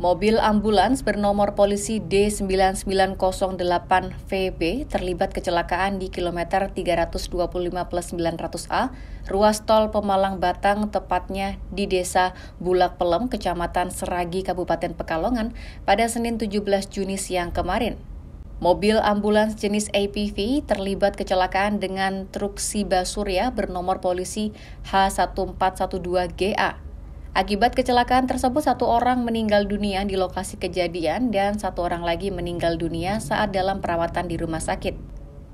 Mobil ambulans bernomor polisi D9908VB terlibat kecelakaan di kilometer 325 plus 900A, ruas tol Pemalang Batang, tepatnya di desa Bulak Pelem, kecamatan Seragi, Kabupaten Pekalongan, pada Senin 17 Juni siang kemarin. Mobil ambulans jenis APV terlibat kecelakaan dengan truk Siba Surya bernomor polisi H1412GA Akibat kecelakaan tersebut, satu orang meninggal dunia di lokasi kejadian dan satu orang lagi meninggal dunia saat dalam perawatan di rumah sakit.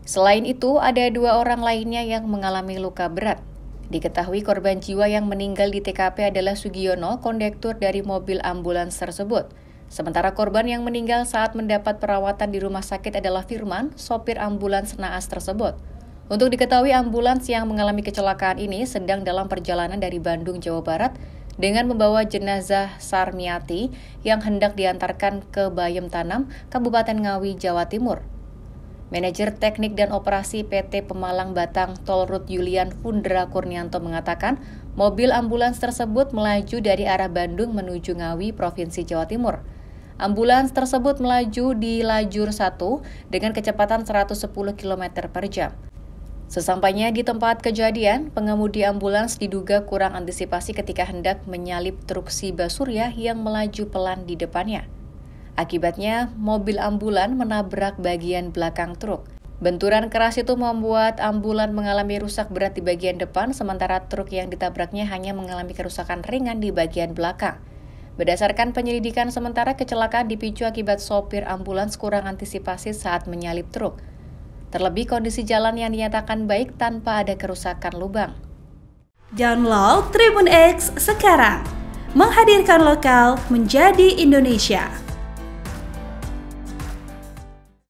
Selain itu, ada dua orang lainnya yang mengalami luka berat. Diketahui korban jiwa yang meninggal di TKP adalah Sugiono, kondektur dari mobil ambulans tersebut. Sementara korban yang meninggal saat mendapat perawatan di rumah sakit adalah Firman, sopir ambulans naas tersebut. Untuk diketahui ambulans yang mengalami kecelakaan ini sedang dalam perjalanan dari Bandung, Jawa Barat dengan membawa jenazah Sarmiati yang hendak diantarkan ke Bayem Tanam, Kabupaten Ngawi, Jawa Timur. Manajer Teknik dan Operasi PT Pemalang Batang Tolrut Yulian Fundra Kurnianto mengatakan, mobil ambulans tersebut melaju dari arah Bandung menuju Ngawi, Provinsi Jawa Timur. Ambulans tersebut melaju di lajur 1 dengan kecepatan 110 km per jam. Sesampainya di tempat kejadian, pengemudi ambulans diduga kurang antisipasi ketika hendak menyalip truk si Basurya yang melaju pelan di depannya. Akibatnya, mobil ambulan menabrak bagian belakang truk. Benturan keras itu membuat ambulan mengalami rusak berat di bagian depan, sementara truk yang ditabraknya hanya mengalami kerusakan ringan di bagian belakang. Berdasarkan penyelidikan sementara, kecelakaan dipicu akibat sopir ambulans kurang antisipasi saat menyalip truk. Terlebih kondisi jalan yang dinyatakan baik tanpa ada kerusakan lubang. Download Tribun X sekarang. Menghadirkan lokal menjadi Indonesia.